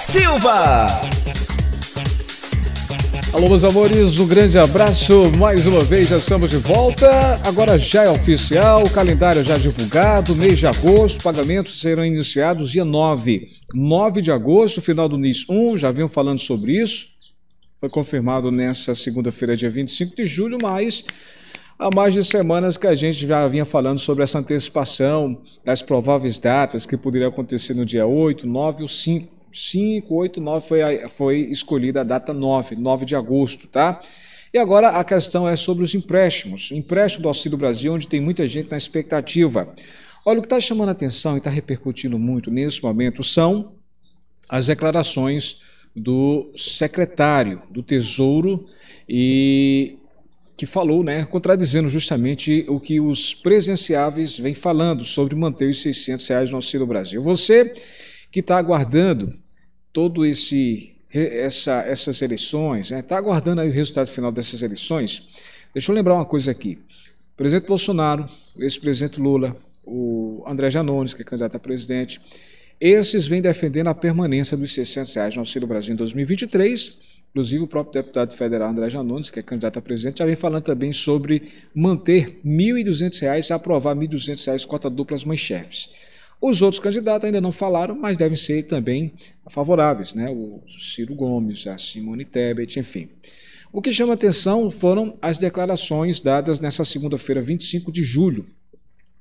Silva. Alô, meus amores, um grande abraço. Mais uma vez já estamos de volta. Agora já é oficial, o calendário já divulgado, mês de agosto, pagamentos serão iniciados dia 9. 9 de agosto, final do NIS 1, já vinham falando sobre isso. Foi confirmado nessa segunda-feira, dia 25 de julho, mas há mais de semanas que a gente já vinha falando sobre essa antecipação das prováveis datas que poderia acontecer no dia 8, 9 ou 5. 5, 8, 9 foi, a, foi escolhida a data 9, 9 de agosto, tá? E agora a questão é sobre os empréstimos. O empréstimo do Auxílio Brasil, onde tem muita gente na expectativa. Olha, o que está chamando a atenção e está repercutindo muito nesse momento são as declarações do secretário do Tesouro e que falou, né, contradizendo justamente o que os presenciáveis vêm falando sobre manter os 600 reais no Auxílio Brasil. Você que está aguardando todo esse essa, essas eleições, está né? Tá aguardando aí o resultado final dessas eleições. Deixa eu lembrar uma coisa aqui. O presidente Bolsonaro, o ex-presidente Lula, o André Janones, que é candidato a presidente, esses vêm defendendo a permanência dos 600 reais no Auxílio Brasil em 2023. Inclusive, o próprio deputado federal André Janones, que é candidato a presidente, já vem falando também sobre manter R$ 1.200 e aprovar R$ 1.200 cota duplas mães-chefes. Os outros candidatos ainda não falaram, mas devem ser também favoráveis, né? O Ciro Gomes, a Simone Tebet, enfim. O que chama atenção foram as declarações dadas nessa segunda-feira, 25 de julho.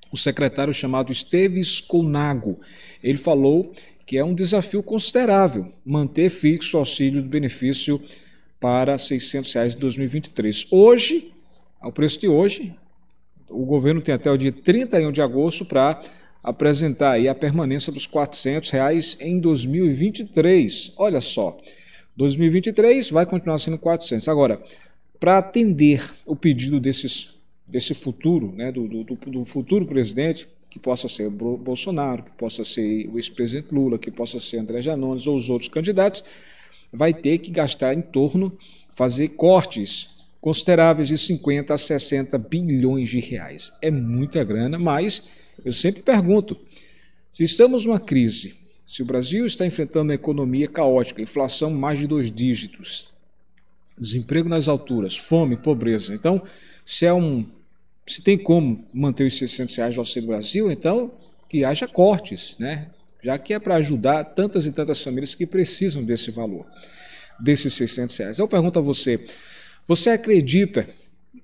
O secretário chamado Esteves Conago, ele falou que é um desafio considerável manter fixo o auxílio do benefício para R$ 600 reais de 2023. Hoje, ao preço de hoje, o governo tem até o dia 31 de agosto para apresentar aí a permanência dos R$ reais em 2023. Olha só, 2023 vai continuar sendo 400. Agora, para atender o pedido desses, desse futuro, né, do, do, do futuro presidente, que possa ser Bolsonaro, que possa ser o ex-presidente Lula, que possa ser André Janones ou os outros candidatos, vai ter que gastar em torno, fazer cortes consideráveis de 50 a 60 bilhões de reais. É muita grana, mas eu sempre pergunto: se estamos numa crise, se o Brasil está enfrentando uma economia caótica, inflação mais de dois dígitos, desemprego nas alturas, fome, pobreza, então, se é um. Se tem como manter os 600 reais do Auxílio Brasil, então que haja cortes, né? já que é para ajudar tantas e tantas famílias que precisam desse valor, desses 600 reais. Eu pergunto a você, você acredita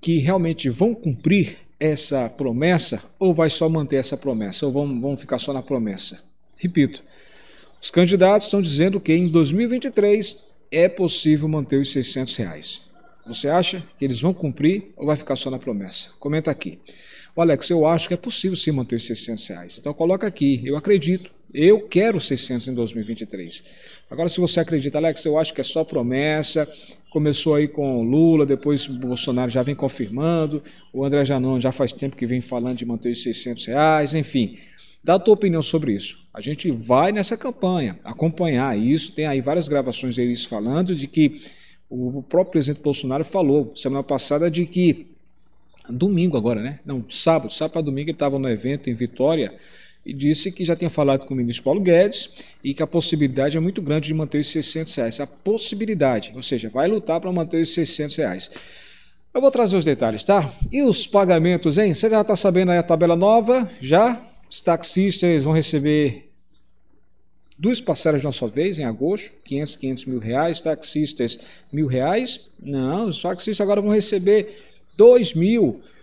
que realmente vão cumprir essa promessa ou vai só manter essa promessa, ou vão, vão ficar só na promessa? Repito, os candidatos estão dizendo que em 2023 é possível manter os 600 reais. Você acha que eles vão cumprir ou vai ficar só na promessa? Comenta aqui. O Alex, eu acho que é possível sim manter os 600 reais. Então coloca aqui, eu acredito. Eu quero 600 em 2023. Agora, se você acredita, Alex, eu acho que é só promessa, começou aí com Lula, depois Bolsonaro já vem confirmando, o André Janon já faz tempo que vem falando de manter os 600 reais, enfim. Dá a tua opinião sobre isso. A gente vai nessa campanha acompanhar isso. Tem aí várias gravações deles falando de que o próprio presidente Bolsonaro falou semana passada de que domingo agora, né? Não, sábado, sábado para domingo ele estava no evento em Vitória e disse que já tinha falado com o ministro Paulo Guedes e que a possibilidade é muito grande de manter os 600 reais. A possibilidade, ou seja, vai lutar para manter os 600 reais. Eu vou trazer os detalhes, tá? E os pagamentos, hein? Você já está sabendo aí a tabela nova? Já? Os taxistas vão receber duas parcelas de uma só vez, em agosto, 500, 500 mil reais, taxistas mil reais. Não, os taxistas agora vão receber 2 mil reais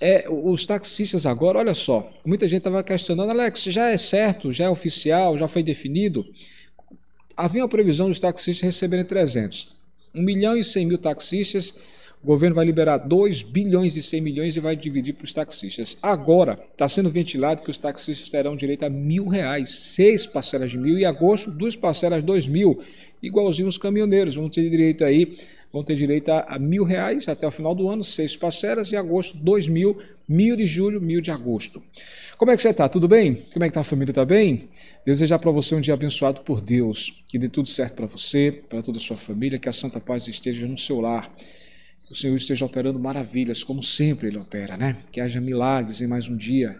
é, os taxistas agora, olha só, muita gente estava questionando, Alex, já é certo, já é oficial, já foi definido? Havia uma previsão dos taxistas receberem 300. 1 milhão e 100 mil taxistas, o governo vai liberar 2 bilhões e 100 milhões e vai dividir para os taxistas. Agora, está sendo ventilado que os taxistas terão direito a mil reais, seis parcelas de mil, e agosto, duas parcelas de dois mil igualzinho os caminhoneiros. Vão ter direito aí, vão ter direito a, a mil reais até o final do ano, seis parcelas, e agosto, dois mil, mil de julho, mil de agosto. Como é que você está? Tudo bem? Como é que está a família? Está bem? Desejar para você um dia abençoado por Deus, que dê tudo certo para você, para toda a sua família, que a santa paz esteja no seu lar o Senhor esteja operando maravilhas, como sempre Ele opera, né? Que haja milagres em mais um dia,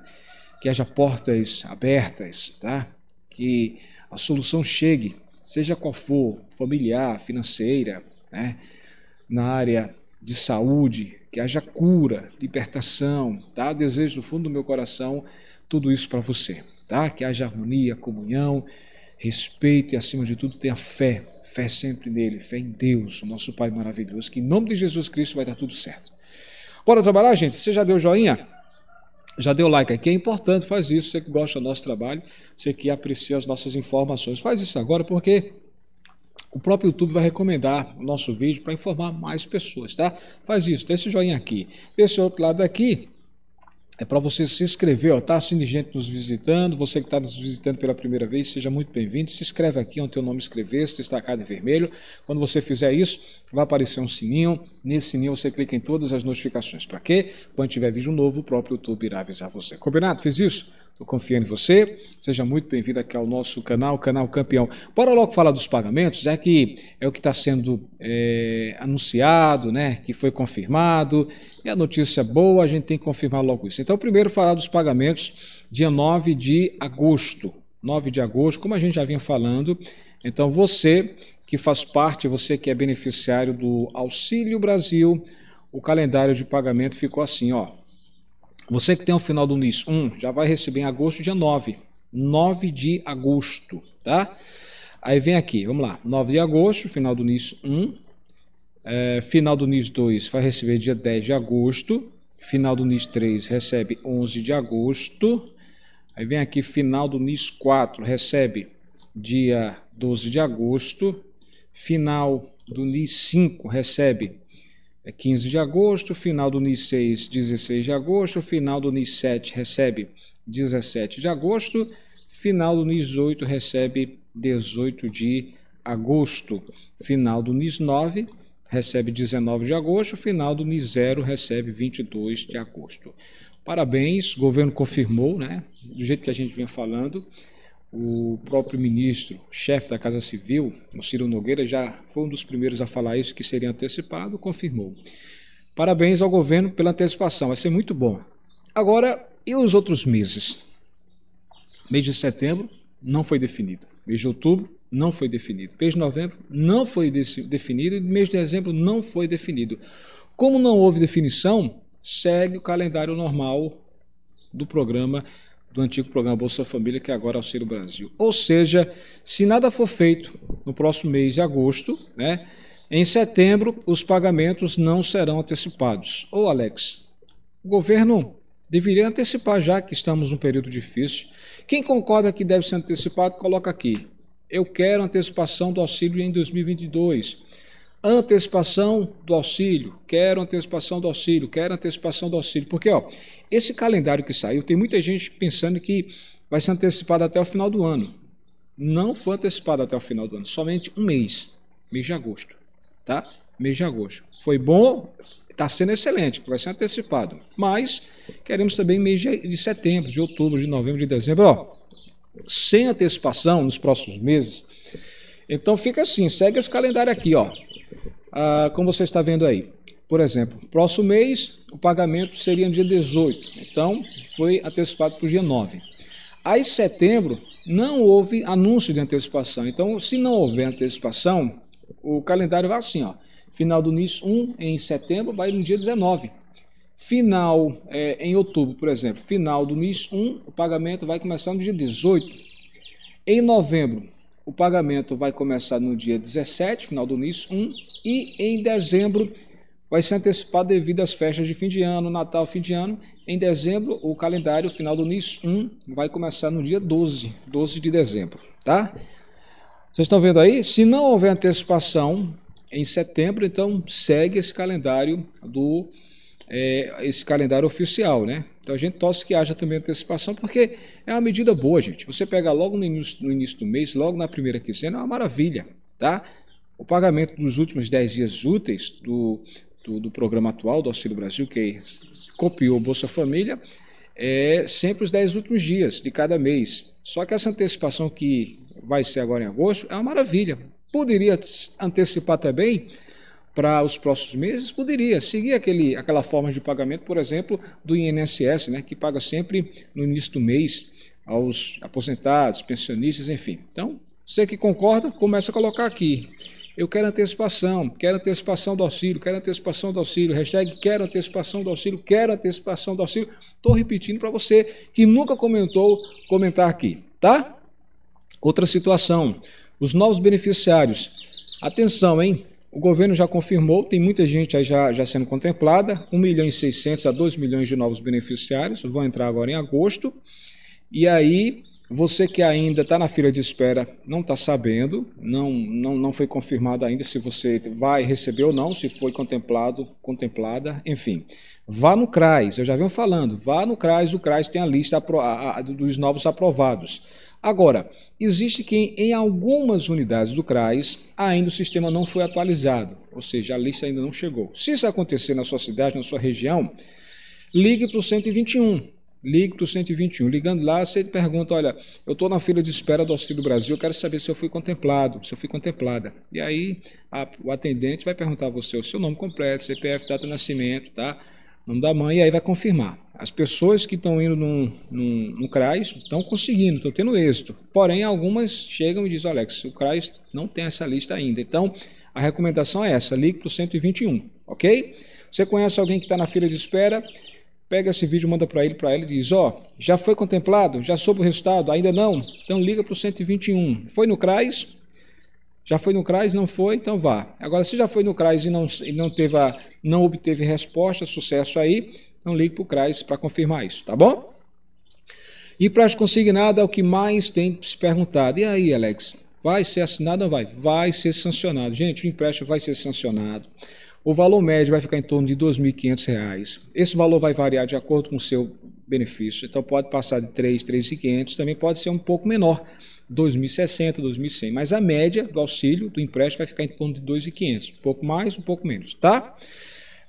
que haja portas abertas, tá? Que a solução chegue seja qual for, familiar, financeira, né? na área de saúde, que haja cura, libertação, tá? Desejo do fundo do meu coração tudo isso para você, tá? Que haja harmonia, comunhão, respeito e acima de tudo tenha fé, fé sempre nele, fé em Deus, o nosso Pai maravilhoso, que em nome de Jesus Cristo vai dar tudo certo. Bora trabalhar, gente? Você já deu joinha? já deu like aqui, é importante, faz isso. Você que gosta do nosso trabalho, você que aprecia as nossas informações, faz isso agora, porque o próprio YouTube vai recomendar o nosso vídeo para informar mais pessoas, tá? Faz isso, dê esse joinha aqui. Desse outro lado aqui, é para você se inscrever, ó. Tá assim gente nos visitando. Você que está nos visitando pela primeira vez, seja muito bem-vindo. Se inscreve aqui onde o teu nome escrever está destacado em vermelho. Quando você fizer isso, vai aparecer um sininho. Nesse sininho você clica em todas as notificações. Para quê? Quando tiver vídeo novo, o próprio YouTube irá avisar você. Combinado? Fiz isso? Estou confiando em você. Seja muito bem-vindo aqui ao nosso canal, Canal Campeão. Bora logo falar dos pagamentos, é que é o que está sendo é, anunciado, né? Que foi confirmado. É a notícia boa, a gente tem que confirmar logo isso. Então, primeiro falar dos pagamentos, dia 9 de agosto. 9 de agosto, como a gente já vinha falando. Então, você que faz parte, você que é beneficiário do Auxílio Brasil, o calendário de pagamento ficou assim, ó. Você que tem o final do NIS 1 já vai receber em agosto, dia 9. 9 de agosto, tá? Aí vem aqui, vamos lá. 9 de agosto, final do NIS 1. É, final do NIS 2 vai receber dia 10 de agosto. Final do NIS 3 recebe 11 de agosto. Aí vem aqui, final do NIS 4 recebe dia 12 de agosto. Final do NIS 5 recebe 15 é de agosto, final do NIS 6, 16 de agosto, final do NIS 7 recebe 17 de agosto, final do NIS 8 recebe 18 de agosto, final do NIS 9 recebe 19 de agosto, final do NIS 0 recebe 22 de agosto. Parabéns, o governo confirmou, né? Do jeito que a gente vinha falando. O próprio ministro, chefe da Casa Civil, o Ciro Nogueira, já foi um dos primeiros a falar isso, que seria antecipado, confirmou. Parabéns ao governo pela antecipação, vai ser muito bom. Agora, e os outros meses? Mês de setembro não foi definido. Mês de outubro não foi definido. Mês de novembro não foi definido. E mês de dezembro não foi definido. Como não houve definição, segue o calendário normal do programa do antigo programa Bolsa Família, que agora é Auxílio Brasil. Ou seja, se nada for feito no próximo mês de agosto, né, em setembro os pagamentos não serão antecipados. Ou Alex, o governo deveria antecipar já que estamos num período difícil. Quem concorda que deve ser antecipado, coloca aqui. Eu quero antecipação do auxílio em 2022 antecipação do auxílio, quero antecipação do auxílio, quero antecipação do auxílio. Porque, ó, esse calendário que saiu, tem muita gente pensando que vai ser antecipado até o final do ano. Não foi antecipado até o final do ano, somente um mês, mês de agosto, tá? Mês de agosto. Foi bom, está sendo excelente, vai ser antecipado. Mas queremos também mês de setembro, de outubro, de novembro, de dezembro, ó, sem antecipação nos próximos meses. Então fica assim, segue esse calendário aqui, ó ah, como você está vendo aí. Por exemplo, próximo mês o pagamento seria no dia 18, então foi antecipado para o dia 9. Aí, setembro, não houve anúncio de antecipação. Então, se não houver antecipação, o calendário vai assim: ó, final do NIS 1 em setembro vai no dia 19. Final é, em outubro, por exemplo, final do NIS 1, o pagamento vai começar no dia 18. Em novembro, o pagamento vai começar no dia 17, final do NIS 1, e em dezembro vai ser antecipado devido às festas de fim de ano, Natal, fim de ano. Em dezembro, o calendário final do NIS 1 vai começar no dia 12, 12 de dezembro, tá? Vocês estão vendo aí? Se não houver antecipação em setembro, então segue esse calendário do é, esse calendário oficial, né? Então a gente torce que haja também antecipação, porque é uma medida boa, gente. Você pega logo no início, no início do mês, logo na primeira quinzena, é uma maravilha, tá? O pagamento dos últimos 10 dias úteis do, do, do, programa atual do Auxílio Brasil, que copiou o Bolsa Família, é sempre os 10 últimos dias de cada mês. Só que essa antecipação que vai ser agora em agosto é uma maravilha. Poderia antecipar também para os próximos meses, poderia seguir aquele, aquela forma de pagamento, por exemplo, do INSS, né, que paga sempre no início do mês aos aposentados, pensionistas, enfim. Então, você que concorda, começa a colocar aqui. Eu quero antecipação, quero antecipação do auxílio, quero antecipação do auxílio, hashtag quero antecipação do auxílio, quero antecipação do auxílio. Estou repetindo para você que nunca comentou, comentar aqui, tá? Outra situação, os novos beneficiários. Atenção, hein? O governo já confirmou, tem muita gente já, já sendo contemplada, 1 milhão e 600 a 2 milhões de novos beneficiários vão entrar agora em agosto. E aí, você que ainda está na fila de espera, não está sabendo, não, não, não foi confirmado ainda se você vai receber ou não, se foi contemplado, contemplada, enfim. Vá no CRAS, eu já venho falando, vá no CRAS, o CRAS tem a lista dos novos aprovados. Agora, existe quem em algumas unidades do CRAS ainda o sistema não foi atualizado, ou seja, a lista ainda não chegou. Se isso acontecer na sua cidade, na sua região, ligue para o 121. Ligue para o 121. Ligando lá, você pergunta: olha, eu estou na fila de espera do Auxílio Brasil, eu quero saber se eu fui contemplado, se eu fui contemplada. E aí a, o atendente vai perguntar a você o seu nome completo, CPF, data de nascimento, tá? nome da mãe, e aí vai confirmar. As pessoas que estão indo no, no, no CRAS estão conseguindo, estão tendo êxito. Porém, algumas chegam e dizem, Alex, o CRAS não tem essa lista ainda. Então, a recomendação é essa, ligue para o 121, ok? Você conhece alguém que está na fila de espera, pega esse vídeo, manda para ele, para ele e diz, ó, oh, já foi contemplado? Já soube o resultado? Ainda não? Então liga para o 121. Foi no CRAS? Já foi no CRAS? Não foi? Então vá. Agora, se já foi no CRAS e não, e não, teve a, não obteve resposta, sucesso aí, então ligue para o CRAS para confirmar isso, tá bom? E para as é o que mais tem se perguntado. E aí, Alex, vai ser assinado ou não vai? Vai ser sancionado. Gente, o empréstimo vai ser sancionado. O valor médio vai ficar em torno de R$ 2.500. Esse valor vai variar de acordo com o seu benefício. Então pode passar de R$ 3, 3.500, também pode ser um pouco menor, 2.060, 2.100, mas a média do auxílio do empréstimo vai ficar em torno de 2.500, um pouco mais, um pouco menos, tá?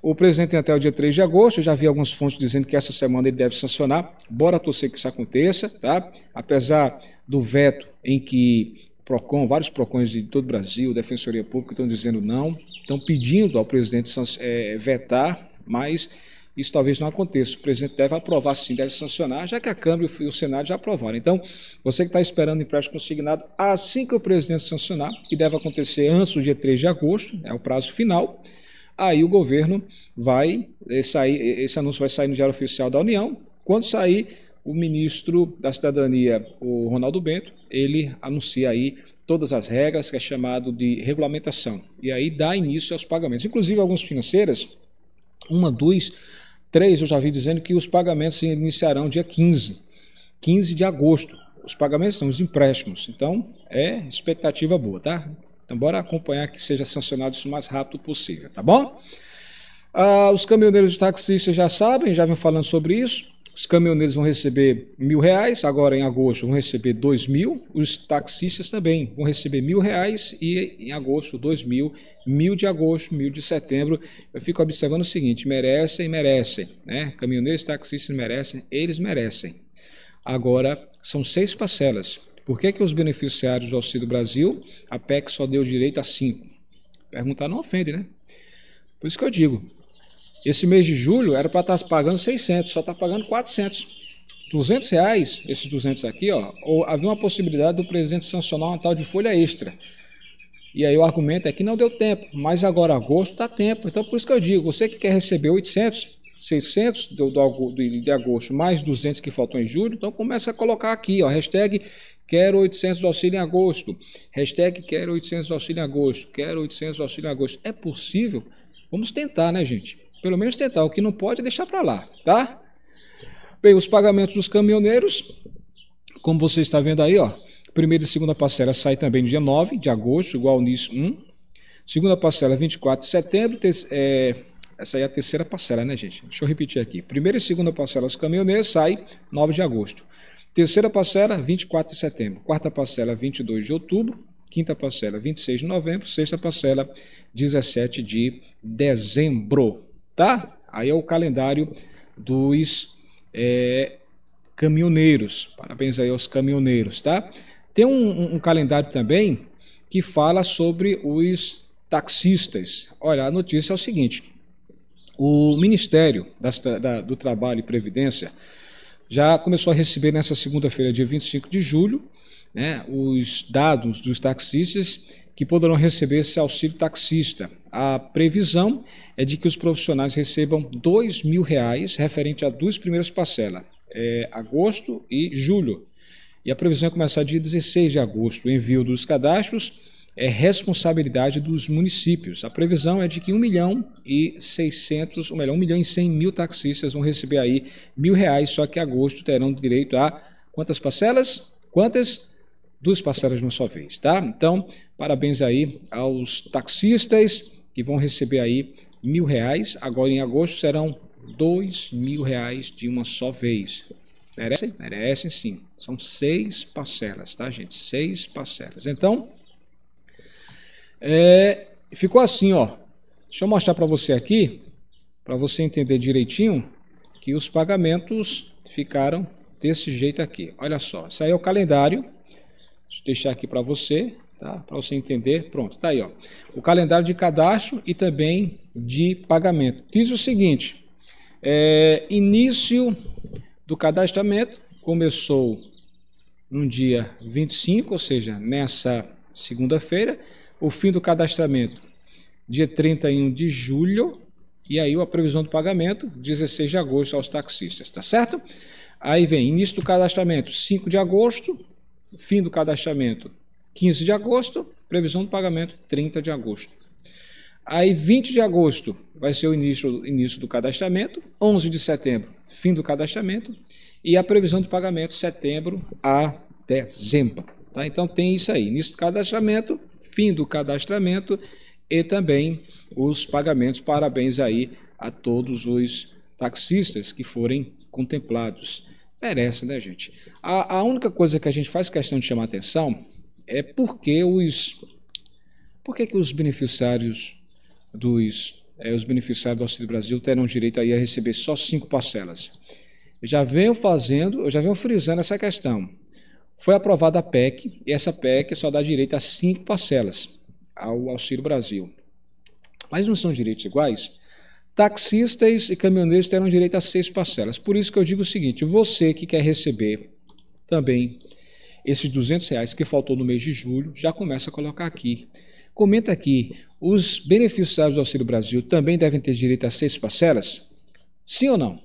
O presidente tem até o dia 3 de agosto, eu já vi algumas fontes dizendo que essa semana ele deve sancionar. Bora torcer que isso aconteça, tá? Apesar do veto em que PROCON, vários PROCONs de todo o Brasil, Defensoria Pública estão dizendo não, estão pedindo ao presidente é, vetar, mas isso talvez não aconteça. O presidente deve aprovar sim, deve sancionar, já que a Câmara e o Senado já aprovaram. Então, você que está esperando o empréstimo consignado, assim que o presidente sancionar, que deve acontecer antes do dia 3 de agosto, né, é o prazo final, aí o governo vai eh, sair, eh, esse anúncio vai sair no Diário Oficial da União. Quando sair, o ministro da Cidadania, o Ronaldo Bento, ele anuncia aí todas as regras, que é chamado de regulamentação. E aí dá início aos pagamentos. Inclusive, algumas financeiras, uma, duas, três, eu já vi dizendo que os pagamentos iniciarão dia 15, 15 de agosto. Os pagamentos são os empréstimos, então é expectativa boa, tá? Então, bora acompanhar que seja sancionado isso o mais rápido possível, tá bom? Ah, os caminhoneiros e taxistas já sabem, já vêm falando sobre isso. Os caminhoneiros vão receber mil reais, agora em agosto vão receber dois mil. Os taxistas também vão receber mil reais e em agosto dois mil, mil de agosto, mil de setembro. Eu fico observando o seguinte: merecem, merecem, né? Caminhoneiros, taxistas merecem, eles merecem. Agora são seis parcelas. Por que, que os beneficiários do Auxílio Brasil, a PEC só deu direito a 5? Perguntar não ofende, né? Por isso que eu digo, esse mês de julho era para estar tá pagando 600, só está pagando 400. 200 reais, esses 200 aqui, ó, ou havia uma possibilidade do presidente sancionar uma tal de folha extra. E aí o argumento é que não deu tempo, mas agora agosto dá tá tempo. Então por isso que eu digo, você que quer receber 800, 600 do, do, de agosto, mais 200 que faltou em julho, então começa a colocar aqui, ó, hashtag quero 800 auxílio em agosto, hashtag quero 800 auxílio em agosto, quero 800 auxílio em agosto. É possível? Vamos tentar, né, gente? Pelo menos tentar, o que não pode é deixar para lá, tá? Bem, os pagamentos dos caminhoneiros, como você está vendo aí, ó, primeira e segunda parcela sai também no dia 9 de agosto, igual o NIS 1, segunda parcela 24 de setembro, é, essa aí é a terceira parcela, né, gente? Deixa eu repetir aqui. Primeira e segunda parcela dos caminhoneiros sai 9 de agosto. Terceira parcela, 24 de setembro. Quarta parcela, 22 de outubro. Quinta parcela, 26 de novembro. Sexta parcela, 17 de dezembro. Tá? Aí é o calendário dos é, caminhoneiros. Parabéns aí aos caminhoneiros, tá? Tem um, um, um calendário também que fala sobre os taxistas. Olha, a notícia é o seguinte: o Ministério da, do Trabalho e Previdência já começou a receber nessa segunda-feira, dia 25 de julho, né, os dados dos taxistas que poderão receber esse auxílio taxista. A previsão é de que os profissionais recebam R$ reais referente a duas primeiras parcelas, é, agosto e julho. E a previsão é começar dia 16 de agosto, o envio dos cadastros é responsabilidade dos municípios. A previsão é de que 1 milhão e 600, ou melhor, 1 milhão e 100 mil taxistas vão receber aí mil reais, só que agosto terão direito a quantas parcelas? Quantas? Duas parcelas de uma só vez, tá? Então, parabéns aí aos taxistas que vão receber aí mil reais. Agora em agosto serão dois mil reais de uma só vez. Merecem? Merecem sim. São seis parcelas, tá, gente? Seis parcelas. Então, é, ficou assim, ó. Deixa eu mostrar para você aqui, para você entender direitinho, que os pagamentos ficaram desse jeito aqui. Olha só, isso aí é o calendário. Deixa eu deixar aqui para você, tá? Para você entender. Pronto, tá aí, ó. O calendário de cadastro e também de pagamento. Diz o seguinte: é, início do cadastramento começou no dia 25, ou seja, nessa segunda-feira, o fim do cadastramento, dia 31 de julho, e aí a previsão do pagamento, 16 de agosto aos taxistas, tá certo? Aí vem início do cadastramento, 5 de agosto, fim do cadastramento, 15 de agosto, previsão do pagamento, 30 de agosto. Aí 20 de agosto vai ser o início, início do cadastramento, 11 de setembro, fim do cadastramento, e a previsão do pagamento setembro a dezembro. Tá? Então tem isso aí, início do cadastramento, fim do cadastramento e também os pagamentos. Parabéns aí a todos os taxistas que forem contemplados. Merece, né, gente? A, a única coisa que a gente faz questão de chamar atenção é porque os. Por que os beneficiários dos. É, os beneficiários do Auxílio Brasil terão direito aí a receber só cinco parcelas? Eu já venho fazendo, eu já venho frisando essa questão. Foi aprovada a PEC, e essa PEC só dá direito a cinco parcelas ao Auxílio Brasil. Mas não são direitos iguais? Taxistas e caminhoneiros terão direito a seis parcelas. Por isso que eu digo o seguinte: você que quer receber também esses 200 reais que faltou no mês de julho, já começa a colocar aqui. Comenta aqui: os beneficiários do Auxílio Brasil também devem ter direito a seis parcelas? Sim ou não?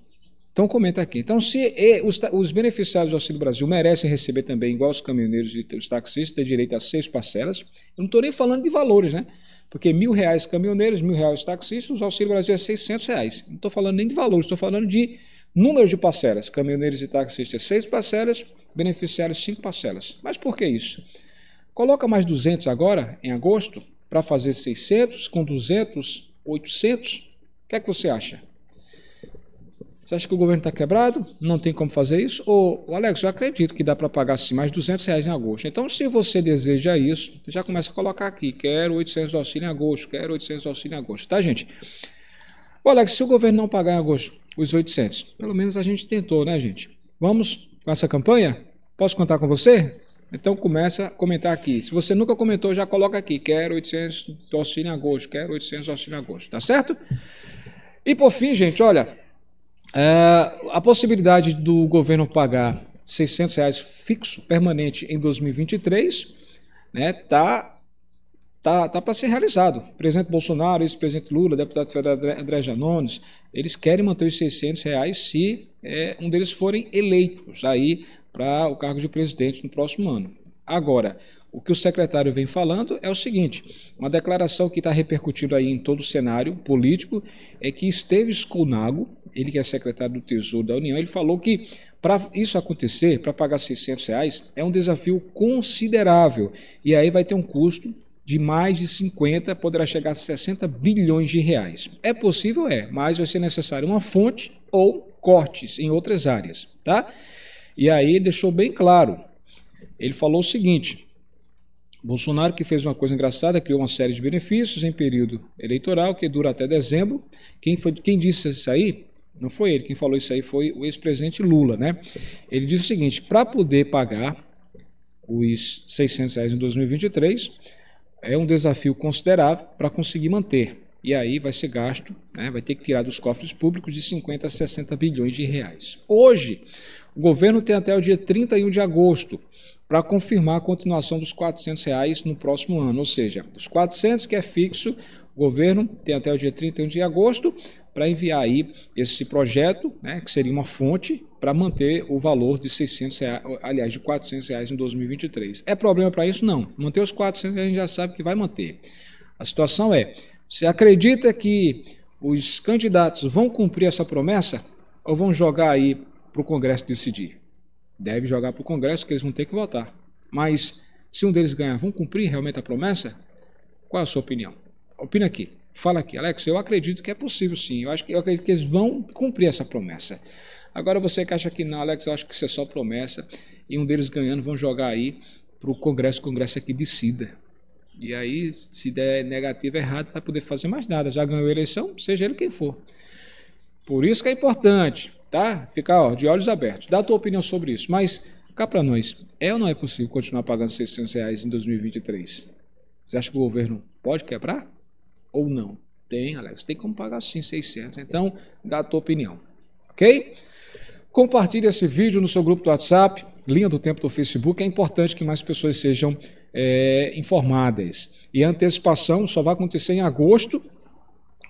Então comenta aqui. Então, se os, os beneficiários do Auxílio Brasil merecem receber também, igual os caminhoneiros e os taxistas, ter direito a seis parcelas, eu não estou nem falando de valores, né? Porque mil reais caminhoneiros, mil reais taxistas, o Auxílio Brasil é 600 reais. Não estou falando nem de valores, estou falando de número de parcelas. Caminhoneiros e taxistas, seis parcelas, beneficiários, cinco parcelas. Mas por que isso? Coloca mais 200 agora, em agosto, para fazer 600, com 200, 800. O que é que você acha? Você acha que o governo está quebrado? Não tem como fazer isso? Ou, Alex, eu acredito que dá para pagar sim, mais 200 reais em agosto. Então, se você deseja isso, já começa a colocar aqui, quero 800 do auxílio em agosto, quero 800 do auxílio em agosto, tá, gente? Ô, Alex, se o governo não pagar em agosto os 800, pelo menos a gente tentou, né, gente? Vamos com essa campanha? Posso contar com você? Então começa a comentar aqui. Se você nunca comentou, já coloca aqui, quero 800 do auxílio em agosto, quero 800 do auxílio em agosto, tá certo? E por fim, gente, olha... Uh, a possibilidade do governo pagar 600 reais fixo, permanente, em 2023, né, tá tá, tá para ser realizado. O presidente Bolsonaro, ex-presidente Lula, deputado federal André Janones, eles querem manter os 600 reais se é, um deles forem eleitos aí para o cargo de presidente no próximo ano. Agora, o que o secretário vem falando é o seguinte: uma declaração que está repercutindo aí em todo o cenário político é que Esteves Cunago, ele que é secretário do Tesouro da União, ele falou que para isso acontecer, para pagar 600 reais, é um desafio considerável. E aí vai ter um custo de mais de 50, poderá chegar a 60 bilhões de reais. É possível? É, mas vai ser necessário uma fonte ou cortes em outras áreas, tá? E aí deixou bem claro. Ele falou o seguinte: Bolsonaro que fez uma coisa engraçada, criou uma série de benefícios em período eleitoral que dura até dezembro. Quem, foi, quem disse isso aí não foi ele quem falou isso aí, foi o ex-presidente Lula, né? Ele disse o seguinte: para poder pagar os 600 reais em 2023 é um desafio considerável para conseguir manter. E aí vai ser gasto, né? vai ter que tirar dos cofres públicos de 50 a 60 bilhões de reais. Hoje, o governo tem até o dia 31 de agosto para confirmar a continuação dos 400 reais no próximo ano, ou seja, os 400 que é fixo, o governo tem até o dia 31 de agosto para enviar aí esse projeto, né, que seria uma fonte para manter o valor de 600 reais, aliás, de 400 reais em 2023. É problema para isso? Não. Manter os 400 a gente já sabe que vai manter. A situação é, você acredita que os candidatos vão cumprir essa promessa ou vão jogar aí para o Congresso decidir? Deve jogar para o Congresso, que eles vão ter que votar. Mas se um deles ganhar, vão cumprir realmente a promessa? Qual a sua opinião? Opina aqui fala aqui, Alex, eu acredito que é possível sim, eu, acho que, eu acredito que eles vão cumprir essa promessa. Agora você que acha que não, Alex, eu acho que isso é só promessa, e um deles ganhando vão jogar aí para o Congresso, o Congresso é que decida. E aí, se der negativo, errado, vai poder fazer mais nada. Já ganhou a eleição, seja ele quem for. Por isso que é importante, tá? Ficar ó, de olhos abertos. Dá a tua opinião sobre isso. Mas cá para nós, é ou não é possível continuar pagando 600 reais em 2023? Você acha que o governo pode quebrar? ou não? Tem, Alex. Tem como pagar sim, 600. Então, dá a tua opinião. Ok? Compartilhe esse vídeo no seu grupo do WhatsApp, linha do tempo do Facebook. É importante que mais pessoas sejam é, informadas. E a antecipação só vai acontecer em agosto.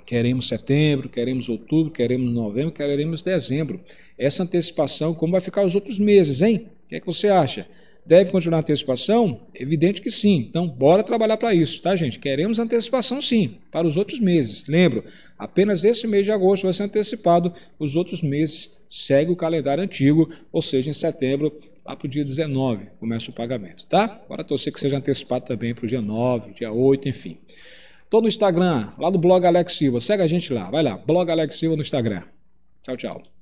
Queremos setembro, queremos outubro, queremos novembro, queremos dezembro. Essa antecipação, como vai ficar os outros meses, hein? O que é que você acha? Deve continuar a antecipação? Evidente que sim. Então, bora trabalhar para isso, tá, gente? Queremos antecipação sim, para os outros meses. Lembro, apenas esse mês de agosto vai ser antecipado, os outros meses segue o calendário antigo, ou seja, em setembro lá para o dia 19 começa o pagamento, tá? Bora torcer que seja antecipado também para o dia 9, dia 8, enfim. Tô no Instagram, lá do blog Alex Silva. Segue a gente lá, vai lá, blog Alex Silva no Instagram. Tchau, tchau.